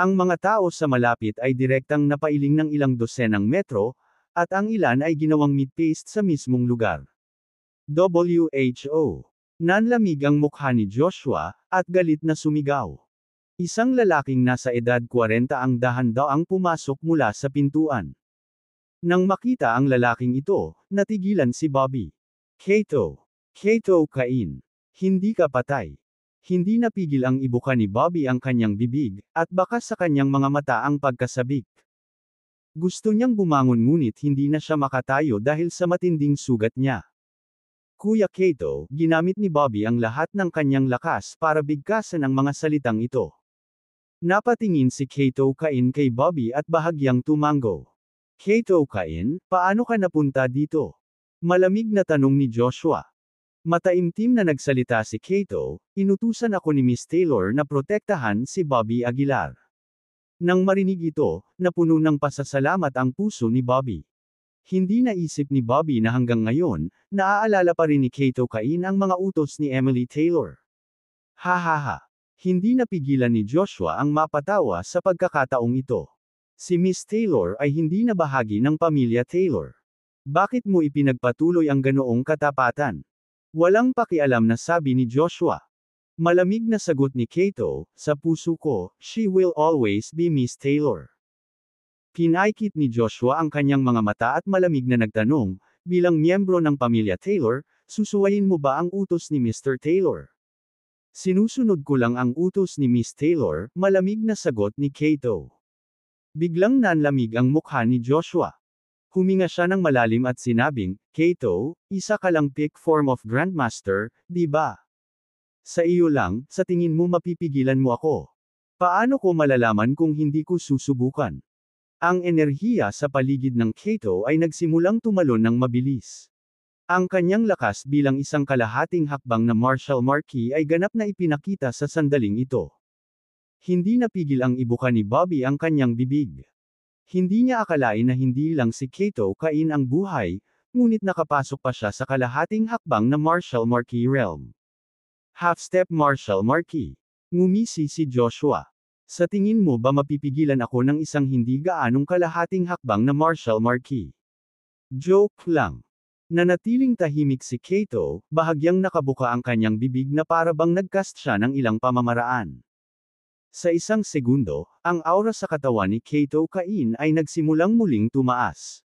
Ang mga tao sa malapit ay direktang napailing ng ilang dosenang metro, at ang ilan ay ginawang meat paste sa mismong lugar. WHO. Nanlamig ang mukha ni Joshua, at galit na sumigaw. Isang lalaking nasa edad 40 ang dahan ang pumasok mula sa pintuan. Nang makita ang lalaking ito, natigilan si Bobby. Kato. Kato kain. Hindi ka patay. Hindi napigil ang ibuka ni Bobby ang kanyang bibig, at baka sa kanyang mga mata ang pagkasabik. Gusto niyang bumangon ngunit hindi na siya makatayo dahil sa matinding sugat niya. Kuya Kato, ginamit ni Bobby ang lahat ng kanyang lakas para bigkasan ang mga salitang ito. Napatingin si Kato Kain kay Bobby at bahagyang tumango. Kato Kain, paano ka napunta dito? Malamig na tanong ni Joshua. Mataimtim na nagsalita si Kato, inutusan ako ni Miss Taylor na protektahan si Bobby Aguilar. Nang marinig ito, napuno ng pasasalamat ang puso ni Bobby. Hindi naisip ni Bobby na hanggang ngayon, naaalala pa rin ni Kato Cain ang mga utos ni Emily Taylor. Hahaha. Hindi napigilan ni Joshua ang mapatawa sa pagkakataong ito. Si Miss Taylor ay hindi na bahagi ng pamilya Taylor. Bakit mo ipinagpatuloy ang ganoong katapatan? Walang pakialam na sabi ni Joshua. Malamig na sagot ni Kato, sa puso ko, she will always be Miss Taylor. Pinaikit ni Joshua ang kanyang mga mata at malamig na nagtanong, bilang miyembro ng pamilya Taylor, susuwayin mo ba ang utos ni Mr. Taylor? Sinusunod ko lang ang utos ni Miss Taylor, malamig na sagot ni Kato. Biglang nanlamig ang mukha ni Joshua. Huminga siya ng malalim at sinabing, Kato, isa ka lang pick form of Grandmaster, di ba? Sa iyo lang, sa tingin mo mapipigilan mo ako. Paano ko malalaman kung hindi ko susubukan? Ang enerhiya sa paligid ng Kato ay nagsimulang tumalon ng mabilis. Ang kanyang lakas bilang isang kalahating hakbang na Marshall Marquis ay ganap na ipinakita sa sandaling ito. Hindi napigil ang ibuka ni Bobby ang kanyang bibig. Hindi niya akalain na hindi lang si Kato kain ang buhay, ngunit nakapasok pa siya sa kalahating hakbang na Marshall Marquis realm. Half-step Marshall Marquis. Ngumisi si Joshua. Sa tingin mo ba mapipigilan ako ng isang hindi gaanong kalahating hakbang na Marshall Marquis? Joke lang. Nanatiling tahimik si Kato, bahagyang nakabuka ang kanyang bibig na parabang nagcast siya ng ilang pamamaraan. Sa isang segundo, ang aura sa katawan ni Kato Kain ay nagsimulang muling tumaas.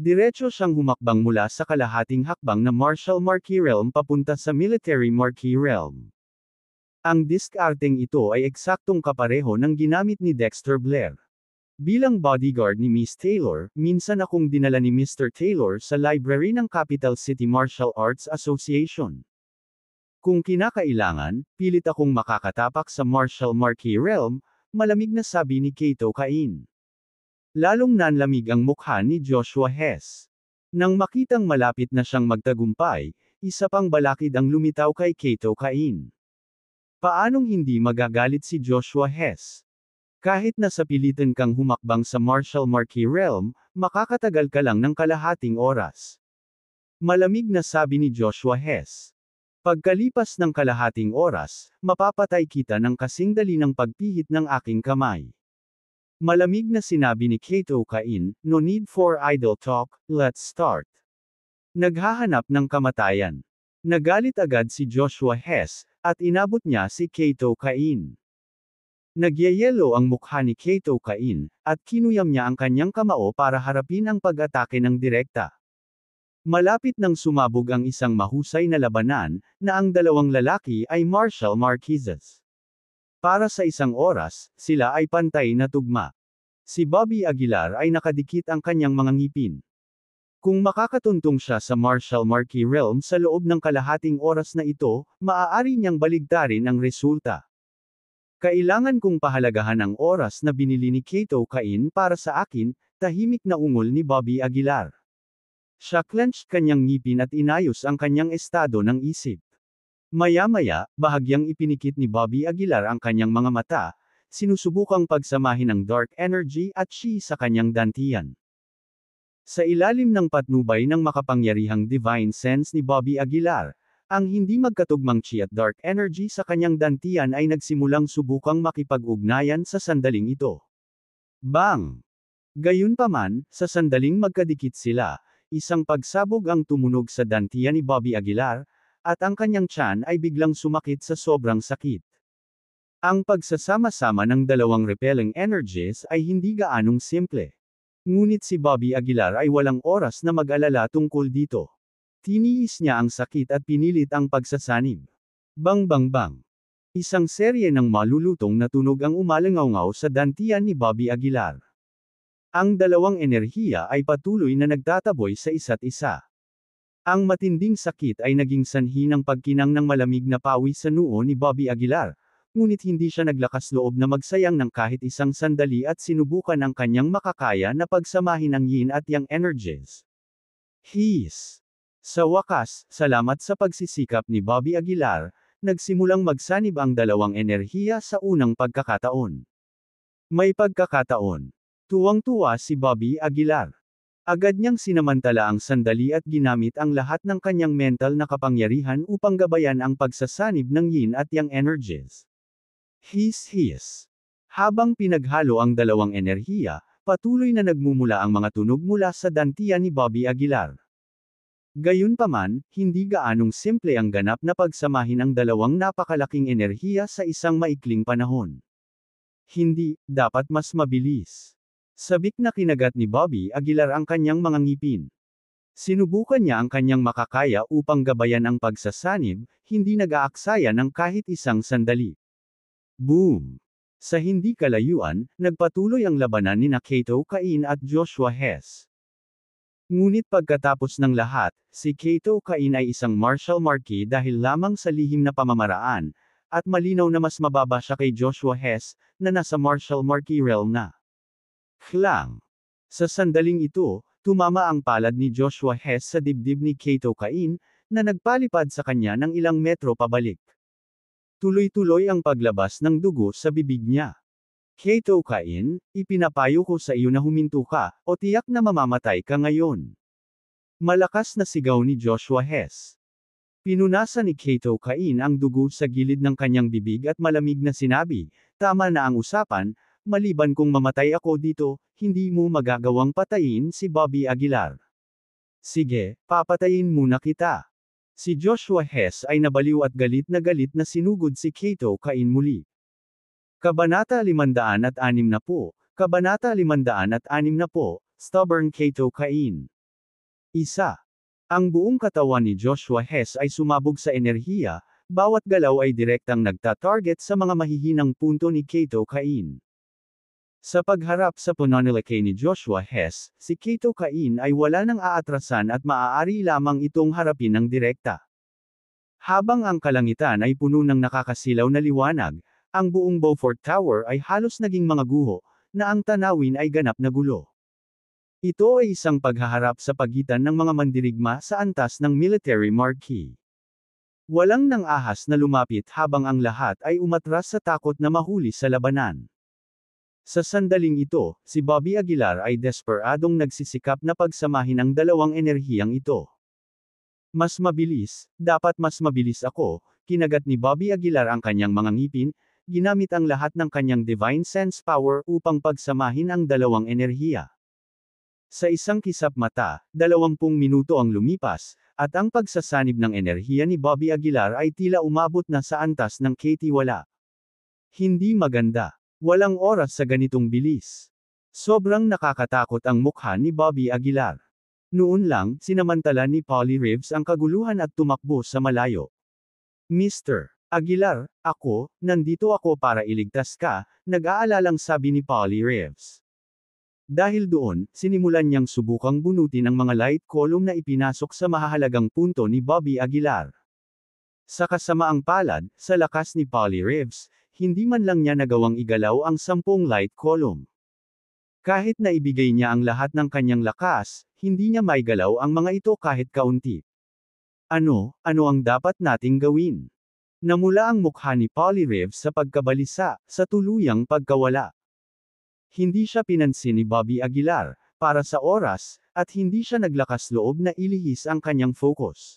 Diretso siyang humakbang mula sa kalahating hakbang na Martial Marquis Realm papunta sa Military Marquis Realm. Ang diskarteng ito ay eksaktong kapareho ng ginamit ni Dexter Blair. Bilang bodyguard ni Miss Taylor, minsan akong dinala ni Mr. Taylor sa library ng Capital City Martial Arts Association. Kung kinakailangan, pilit akong makakatapak sa martial marquee realm, malamig na sabi ni Kato Kain. Lalong nanlamig ang mukha ni Joshua Hess. Nang makitang malapit na siyang magtagumpay, isa pang balakid ang lumitaw kay Kato Kain. Paanong hindi magagalit si Joshua Hess? Kahit na sapilitan kang humakbang sa Marshall Marquis Realm, makakatagal ka lang ng kalahating oras. Malamig na sabi ni Joshua Hess. Pagkalipas ng kalahating oras, mapapatay kita ng kasing dali ng pagpihit ng aking kamay. Malamig na sinabi ni Kato Kain, no need for idle talk, let's start. Naghahanap ng kamatayan. Nagalit agad si Joshua Hess, at inabot niya si Kato Kain. Nagyayelo ang mukha ni Kato Kain, at kinuyam niya ang kanyang kamao para harapin ang pag-atake ng direkta. Malapit nang sumabog ang isang mahusay na labanan, na ang dalawang lalaki ay Marshall Marquises. Para sa isang oras, sila ay pantay na tugma. Si Bobby Aguilar ay nakadikit ang kanyang mga ngipin. Kung makakatuntong siya sa Martial Marquee Realm sa loob ng kalahating oras na ito, maaari niyang baligtarin ang resulta. Kailangan kong pahalagahan ang oras na binili ni Kato Kain para sa akin, tahimik na ungol ni Bobby Aguilar. Siya clenched kanyang ngipin at inayos ang kanyang estado ng isip. Maya-maya, bahagyang ipinikit ni Bobby Aguilar ang kanyang mga mata, sinusubukang pagsamahin ang dark energy at chi sa kanyang dantian. Sa ilalim ng patnubay ng makapangyarihang divine sense ni Bobby Aguilar, ang hindi magkatugmang chi at dark energy sa kanyang dantian ay nagsimulang subukang makipag-ugnayan sa sandaling ito. Bang! Gayunpaman, sa sandaling magkadikit sila, isang pagsabog ang tumunog sa dantian ni Bobby Aguilar, at ang kanyang tiyan ay biglang sumakit sa sobrang sakit. Ang pagsasama-sama ng dalawang repelling energies ay hindi gaanong simple. Ngunit si Bobby Aguilar ay walang oras na mag-alala tungkol dito. Tiniis niya ang sakit at pinilit ang pagsasanib. Bang bang bang. Isang serye ng malulutong na tunog ang umalangaw sa dantian ni Bobby Aguilar. Ang dalawang enerhiya ay patuloy na nagtataboy sa isa't isa. Ang matinding sakit ay naging sanhi ng pagkinang ng malamig na pawis sa noo ni Bobby Aguilar, ngunit hindi siya naglakas loob na magsayang ng kahit isang sandali at sinubukan ang kanyang makakaya na pagsamahin ang yin at yang energies. His. Sa wakas, salamat sa pagsisikap ni Bobby Aguilar, nagsimulang magsanib ang dalawang enerhiya sa unang pagkakataon. May pagkakataon. Tuwang-tuwa si Bobby Aguilar. Agad niyang sinamantala ang sandali at ginamit ang lahat ng kanyang mental na kapangyarihan upang gabayan ang pagsasanib ng yin at yang energies. His-his. Habang pinaghalo ang dalawang enerhiya, patuloy na nagmumula ang mga tunog mula sa dantiya ni Bobby Aguilar. Gayunpaman, hindi gaanong simple ang ganap na pagsamahin ang dalawang napakalaking enerhiya sa isang maikling panahon. Hindi, dapat mas mabilis. Sabik na kinagat ni Bobby Aguilar ang kanyang mga ngipin. Sinubukan niya ang kanyang makakaya upang gabayan ang pagsasanib, hindi nag-aaksaya ng kahit isang sandali. Boom! Sa hindi kalayuan, nagpatuloy ang labanan ni Kato Cain at Joshua Hess. Ngunit pagkatapos ng lahat, si Kato Cain ay isang martial marquee dahil lamang sa lihim na pamamaraan, at malinaw na mas mababa siya kay Joshua Hess, na nasa martial marquee realm na. Klang! Sa sandaling ito, tumama ang palad ni Joshua Hess sa dibdib ni Kato Cain, na nagpalipad sa kanya ng ilang metro pabalik. Tuloy-tuloy ang paglabas ng dugo sa bibig niya. Kato Kain, ipinapayo ko sa iyo na huminto ka, o tiyak na mamamatay ka ngayon. Malakas na sigaw ni Joshua Hess. Pinunasan ni Kato Kain ang dugo sa gilid ng kanyang bibig at malamig na sinabi, tama na ang usapan, maliban kung mamatay ako dito, hindi mo magagawang patayin si Bobby Aguilar. Sige, papatayin muna kita. Si Joshua Hess ay nabaliw at galit na galit na sinugod si Cato kain muli. Kabanata na po, Kabanata na po, Stubborn Cato kain. Isa. Ang buong katawan ni Joshua Hess ay sumabog sa enerhiya, bawat galaw ay direktang nagta-target sa mga mahihinang punto ni Cato kain. Sa pagharap sa panonalakay ni Joshua Hess, si Kato Cain ay wala nang aatrasan at maaari lamang itong harapin ng direkta. Habang ang kalangitan ay puno ng nakakasilaw na liwanag, ang buong Beaufort Tower ay halos naging mga guho, na ang tanawin ay ganap na gulo. Ito ay isang paghaharap sa pagitan ng mga mandirigma sa antas ng military marquee. Walang nang ahas na lumapit habang ang lahat ay umatras sa takot na mahuli sa labanan. Sa sandaling ito, si Bobby Aguilar ay desperadong nagsisikap na pagsamahin ang dalawang enerhiyang ito. Mas mabilis, dapat mas mabilis ako, kinagat ni Bobby Aguilar ang kanyang mga ngipin, ginamit ang lahat ng kanyang divine sense power upang pagsamahin ang dalawang enerhiya. Sa isang kisap mata, dalawampung minuto ang lumipas, at ang pagsasanib ng enerhiya ni Bobby Aguilar ay tila umabot na sa antas ng Katie Wala. Hindi maganda. Walang oras sa ganitong bilis. Sobrang nakakatakot ang mukha ni Bobby Aguilar. Noon lang, sinamantala ni Polly Reeves ang kaguluhan at tumakbo sa malayo. Mr. Aguilar, ako, nandito ako para iligtas ka, nag-aalalang sabi ni Polly Reeves. Dahil doon, sinimulan niyang subukang bunutin ang mga light column na ipinasok sa mahahalagang punto ni Bobby Aguilar. Sa kasamaang palad, sa lakas ni Polly Reeves, hindi man lang niya nagawang igalaw ang sampung light column. Kahit na ibigay niya ang lahat ng kanyang lakas, hindi niya maigalaw ang mga ito kahit kaunti. Ano, ano ang dapat nating gawin? Namula ang mukha ni Polyrev sa pagkabalisa, sa tuluyang pagkawala. Hindi siya pinansin ni Bobby Aguilar, para sa oras, at hindi siya naglakas loob na ilihis ang kanyang focus.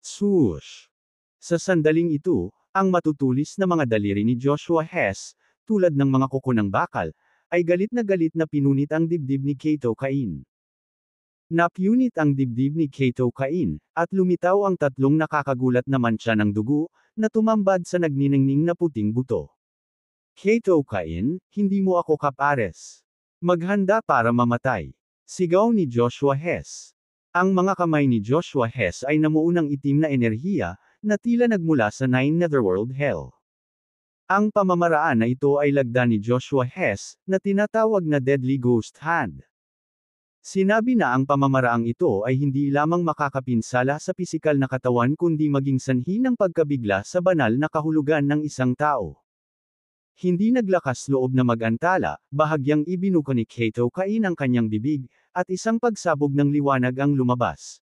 Sush! Sa sandaling ito, ang matutulis na mga daliri ni Joshua Hess, tulad ng mga kuko ng bakal, ay galit na galit na pinunit ang dibdib ni Kato Cain. Napunit ang dibdib ni Kato Cain, at lumitaw ang tatlong nakakagulat na mantsa ng dugo, na tumambad sa nagniningning na puting buto. Kato Cain, hindi mo ako kapares. Maghanda para mamatay. Sigaw ni Joshua Hess. Ang mga kamay ni Joshua Hess ay namuunang itim na enerhiya, na tila nagmula sa Nine Netherworld Hell. Ang pamamaraan na ito ay lagda ni Joshua Hess, na tinatawag na Deadly Ghost Hand. Sinabi na ang pamamaraang ito ay hindi lamang makakapinsala sa pisikal na katawan kundi maging sanhi ng pagkabigla sa banal na kahulugan ng isang tao. Hindi naglakas loob na magantala, bahagyang ibinuko ni Kato kain ang kanyang bibig, at isang pagsabog ng liwanag ang lumabas.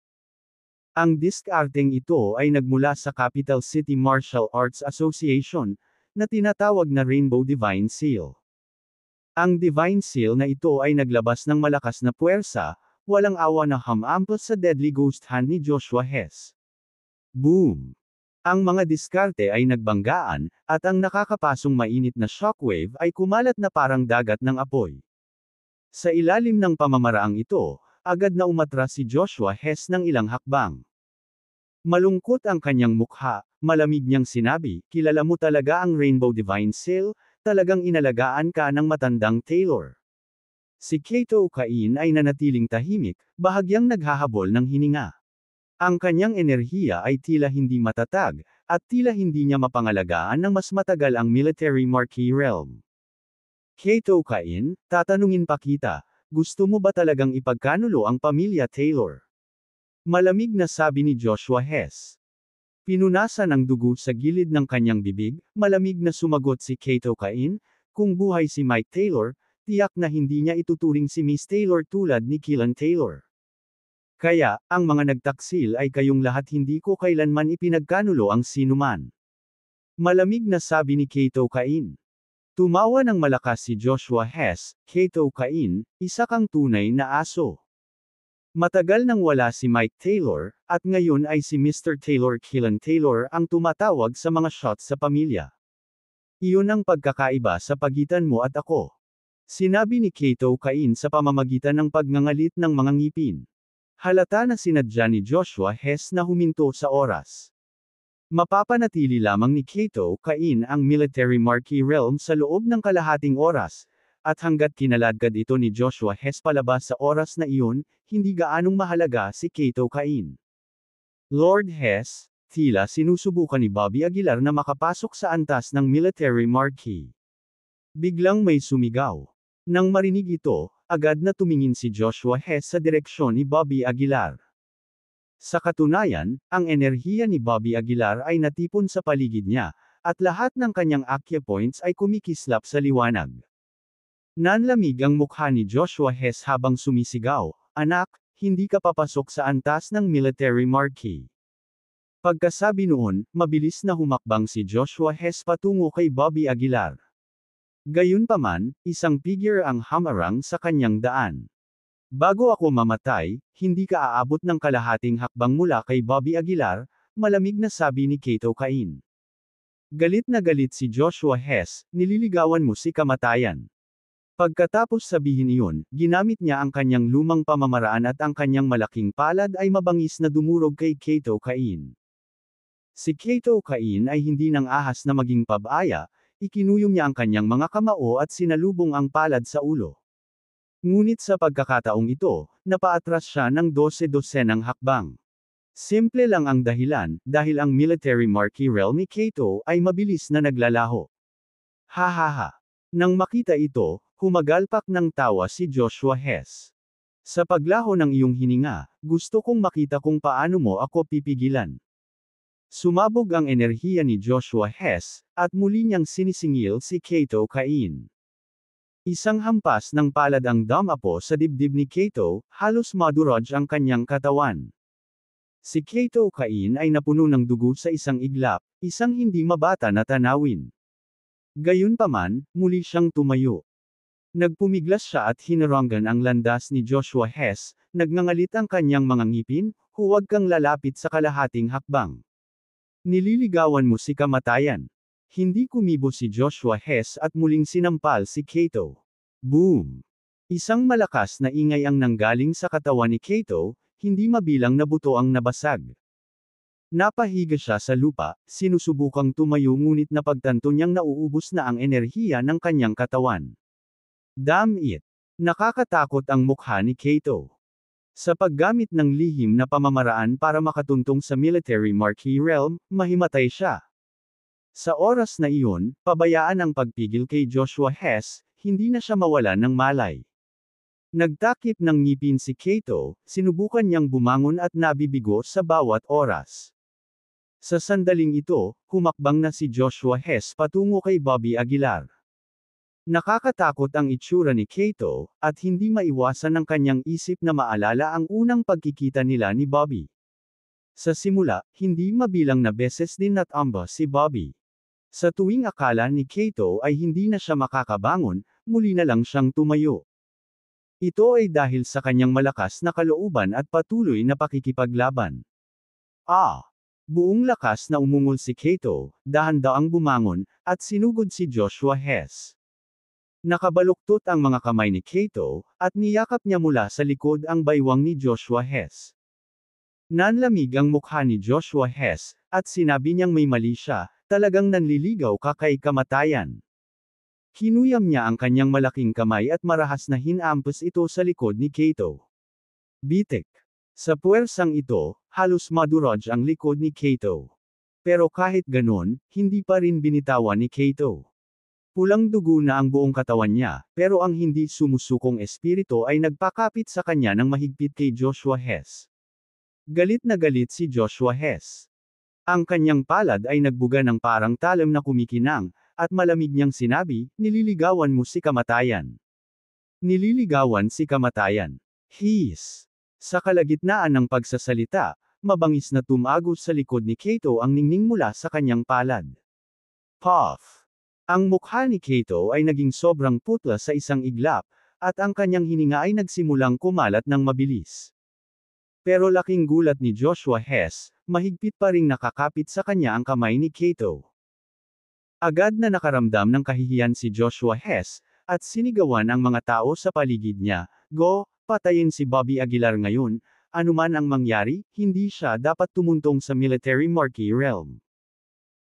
Ang diskarteng ito ay nagmula sa Capital City Martial Arts Association, na tinatawag na Rainbow Divine Seal. Ang Divine Seal na ito ay naglabas ng malakas na puwersa, walang awa na hamampal sa deadly ghost hand ni Joshua Hess. Boom! Ang mga diskarte ay nagbanggaan, at ang nakakapasong mainit na shockwave ay kumalat na parang dagat ng apoy. Sa ilalim ng pamamaraang ito, agad na umatras si Joshua Hess ng ilang hakbang. Malungkot ang kanyang mukha, malamig niyang sinabi, kilala mo talaga ang Rainbow Divine Seal, talagang inalagaan ka ng matandang Taylor. Si Kato Kain ay nanatiling tahimik, bahagyang naghahabol ng hininga. Ang kanyang enerhiya ay tila hindi matatag, at tila hindi niya mapangalagaan ng mas matagal ang military marquee realm. Kato Kain, tatanungin pa kita, gusto mo ba talagang ipagkanulo ang pamilya Taylor? Malamig na sabi ni Joshua Hess. Pinunasan ang dugo sa gilid ng kanyang bibig, malamig na sumagot si Kato Cain, kung buhay si Mike Taylor, tiyak na hindi niya ituturing si Miss Taylor tulad ni Kilan Taylor. Kaya, ang mga nagtaksil ay kayong lahat hindi ko kailanman ipinagkanulo ang sinuman. Malamig na sabi ni Kato Cain. Tumawa ng malakas si Joshua Hess, Kato Cain, isa kang tunay na aso. Matagal nang wala si Mike Taylor, at ngayon ay si Mr. Taylor Killen Taylor ang tumatawag sa mga shots sa pamilya. Iyon ang pagkakaiba sa pagitan mo at ako. Sinabi ni Kato Cain sa pamamagitan ng pagngangalit ng mga ngipin. Halata na sinadya ni Joshua Hess na huminto sa oras. Mapapanatili lamang ni Kato Cain ang military marquee realm sa loob ng kalahating oras, at hanggat kinaladkad ito ni Joshua Hess palabas sa oras na iyon, hindi gaanong mahalaga si Kato Cain. Lord Hess, tila sinusubukan ni Bobby Aguilar na makapasok sa antas ng military marquee. Biglang may sumigaw. Nang marinig ito, agad na tumingin si Joshua Hess sa direksyon ni Bobby Aguilar. Sa katunayan, ang enerhiya ni Bobby Aguilar ay natipon sa paligid niya, at lahat ng kanyang akya points ay kumikislap sa liwanag. Nanlamig ang mukha ni Joshua Hess habang sumisigaw, Anak, hindi ka papasok sa antas ng military marquee. Pagkasabi noon, mabilis na humakbang si Joshua Hess patungo kay Bobby Aguilar. Gayunpaman, isang figure ang hamarang sa kanyang daan. Bago ako mamatay, hindi ka aabot ng kalahating hakbang mula kay Bobby Aguilar, malamig na sabi ni Kato Cain. Galit na galit si Joshua Hess, nililigawan mo si kamatayan. Pagkatapos sabihin iyon, ginamit niya ang kanyang lumang pamamaraan at ang kanyang malaking palad ay mabangis na dumurog kay Kato Cain. Si Kato Cain ay hindi nang ahas na maging pabaya, ikinuyong niya ang kanyang mga kamao at sinalubong ang palad sa ulo. Ngunit sa pagkakataong ito, napaatras siya ng 12-dosenang hakbang. Simple lang ang dahilan, dahil ang military marquee rel ni Kato ay mabilis na naglalaho. Ha ha ha. Nang makita ito, Humagalpak ng tawa si Joshua Hess. Sa paglaho ng iyong hininga, gusto kong makita kung paano mo ako pipigilan. Sumabog ang enerhiya ni Joshua Hess, at muli niyang sinisingil si Kato Cain. Isang hampas ng palad ang damapo sa dibdib ni Kato, halos maduraj ang kanyang katawan. Si Kato Cain ay napuno ng dugo sa isang iglap, isang hindi mabata na tanawin. Gayunpaman, muli siyang tumayo. Nagpumiglas siya at hinaranggan ang landas ni Joshua Hess, nagngangalit ang kanyang mga ngipin, huwag kang lalapit sa kalahating hakbang. Nililigawan mo si kamatayan. Hindi kumibo si Joshua Hess at muling sinampal si Kato. Boom! Isang malakas na ingay ang nanggaling sa katawan ni Kato, hindi mabilang na buto ang nabasag. Napahiga siya sa lupa, sinusubukang tumayo ngunit napagtanto niyang nauubos na ang enerhiya ng kanyang katawan. Damn it! Nakakatakot ang mukha ni Kato. Sa paggamit ng lihim na pamamaraan para makatuntong sa military marquee realm, mahimatay siya. Sa oras na iyon, pabayaan ang pagpigil kay Joshua Hess, hindi na siya mawala ng malay. Nagtakip ng ngipin si Kato, sinubukan niyang bumangon at nabibigo sa bawat oras. Sa sandaling ito, humakbang na si Joshua Hess patungo kay Bobby Aguilar. Nakakatakot ang itsura ni Kato, at hindi maiwasan ng kanyang isip na maalala ang unang pagkikita nila ni Bobby. Sa simula, hindi mabilang na beses din natamba si Bobby. Sa tuwing akala ni Kato ay hindi na siya makakabangon, muli na lang siyang tumayo. Ito ay dahil sa kanyang malakas na kalooban at patuloy na pakikipaglaban. Ah! Buong lakas na umungol si Kato, dahan-daang bumangon, at sinugod si Joshua Hess. Nakabaluktot ang mga kamay ni Kato, at niyakap niya mula sa likod ang baywang ni Joshua Hess. Nanlamig ang mukha ni Joshua Hess, at sinabi niyang may mali siya, talagang nanliligaw ka kay kamatayan. Kinuyam niya ang kanyang malaking kamay at marahas na hinampas ito sa likod ni Kato. Bitik. Sa puwersang ito, halos madurog ang likod ni Kato. Pero kahit ganun, hindi pa rin binitawan ni Kato. Pulang dugo na ang buong katawan niya, pero ang hindi sumusukong espiritu ay nagpakapit sa kanya ng mahigpit kay Joshua Hess. Galit na galit si Joshua Hess. Ang kanyang palad ay nagbuga ng parang talam na kumikinang, at malamig niyang sinabi, nililigawan mo si kamatayan. Nililigawan si kamatayan. His. Sa kalagitnaan ng pagsasalita, mabangis na tumagos sa likod ni Kato ang ningning mula sa kanyang palad. Puff. Ang mukha ni Kato ay naging sobrang putla sa isang iglap, at ang kanyang hininga ay nagsimulang kumalat ng mabilis. Pero laking gulat ni Joshua Hess, mahigpit pa ring nakakapit sa kanya ang kamay ni Kato. Agad na nakaramdam ng kahihiyan si Joshua Hess, at sinigawan ang mga tao sa paligid niya, Go, patayin si Bobby Aguilar ngayon, anuman ang mangyari, hindi siya dapat tumuntong sa military marquee realm.